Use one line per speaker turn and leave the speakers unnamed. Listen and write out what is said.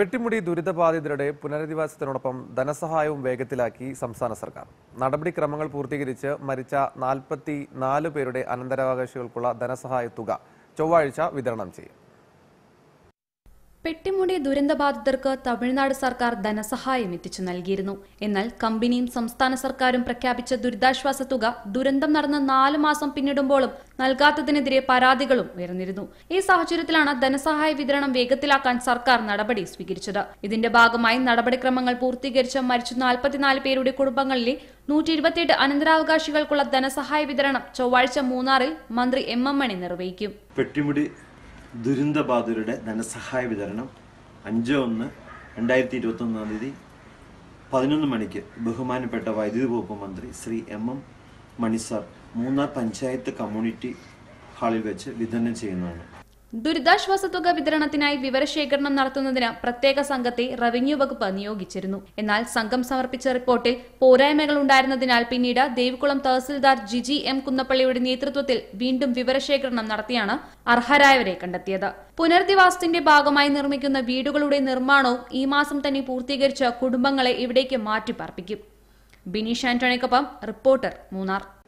പെട്ടിമുടി ദുരിതബാധിതരുടെ പുനരധിവാസത്തിനോടൊപ്പം ധനസഹായവും വേഗത്തിലാക്കി സംസ്ഥാന സർക്കാർ നടപടിക്രമങ്ങൾ പൂർത്തീകരിച്ച് മരിച്ച നാൽപ്പത്തി നാല് പേരുടെ അനന്തരാവകാശികൾക്കുള്ള ധനസഹായ തുക ചൊവ്വാഴ്ച വിതരണം ചെയ്യും
പെട്ടിമുടി ദുരന്തബാധിതർക്ക് തമിഴ്നാട് സർക്കാർ ധനസഹായം എത്തിച്ചു നൽകിയിരുന്നു എന്നാൽ കമ്പനിയും സംസ്ഥാന സർക്കാരും പ്രഖ്യാപിച്ച ദുരിതാശ്വാസ തുക ദുരന്തം നടന്ന നാല് മാസം പിന്നിടുമ്പോഴും നൽകാത്തതിനെതിരെ പരാതികളും ഉയർന്നിരുന്നു ഈ സാഹചര്യത്തിലാണ് ധനസഹായ വിതരണം വേഗത്തിലാക്കാൻ സർക്കാർ നടപടി സ്വീകരിച്ചത് ഇതിന്റെ ഭാഗമായി നടപടിക്രമങ്ങൾ പൂർത്തീകരിച്ച മരിച്ച നാൽപ്പത്തിനാല് പേരുടെ കുടുംബങ്ങളിലെ നൂറ്റി ഇരുപത്തിയെട്ട് അനന്തരാവകാശികൾക്കുള്ള ധനസഹായ വിതരണം ചൊവ്വാഴ്ച മൂന്നാറിൽ മന്ത്രി എം എം മണി നിർവഹിക്കും
പെട്ടിമുടി ദുരന്തബാധിതരുടെ ധനസഹായ വിതരണം അഞ്ച് ഒന്ന് രണ്ടായിരത്തി ഇരുപത്തൊന്നാം തീയതി പതിനൊന്ന് മണിക്ക് ബഹുമാനപ്പെട്ട വൈദ്യുതി വകുപ്പ് മന്ത്രി Shri M M Mani Munnar panchayat community ഹാളിൽ വെച്ച് വിതരണം ചെയ്യുന്നതാണ്
ദുരിതാശ്വാസ തുക വിതരണത്തിനായി വിവരശേഖരണം നടത്തുന്നതിന് പ്രത്യേക സംഘത്തെ റവന്യൂ വകുപ്പ് നിയോഗിച്ചിരുന്നു എന്നാൽ സംഘം സമർപ്പിച്ച റിപ്പോർട്ടിൽ പോരായ്മകൾ ഉണ്ടായിരുന്നതിനാൽ പിന്നീട് ദേവികുളം തഹസിൽദാർ ജിജി എം കുന്നപ്പള്ളിയുടെ നേതൃത്വത്തിൽ വീണ്ടും വിവരശേഖരണം നടത്തിയാണ് അർഹരായവരെ കണ്ടെത്തിയത് പുനരധിവാസത്തിന്റെ ഭാഗമായി നിർമ്മിക്കുന്ന വീടുകളുടെ നിർമ്മാണവും ഈ മാസം തന്നെ പൂർത്തീകരിച്ച് കുടുംബങ്ങളെ ഇവിടേക്ക് മാറ്റിപ്പാർപ്പിക്കും ബിനീഷ് ആന്റണിക്കൊപ്പം റിപ്പോർട്ടർ മൂന്നാർ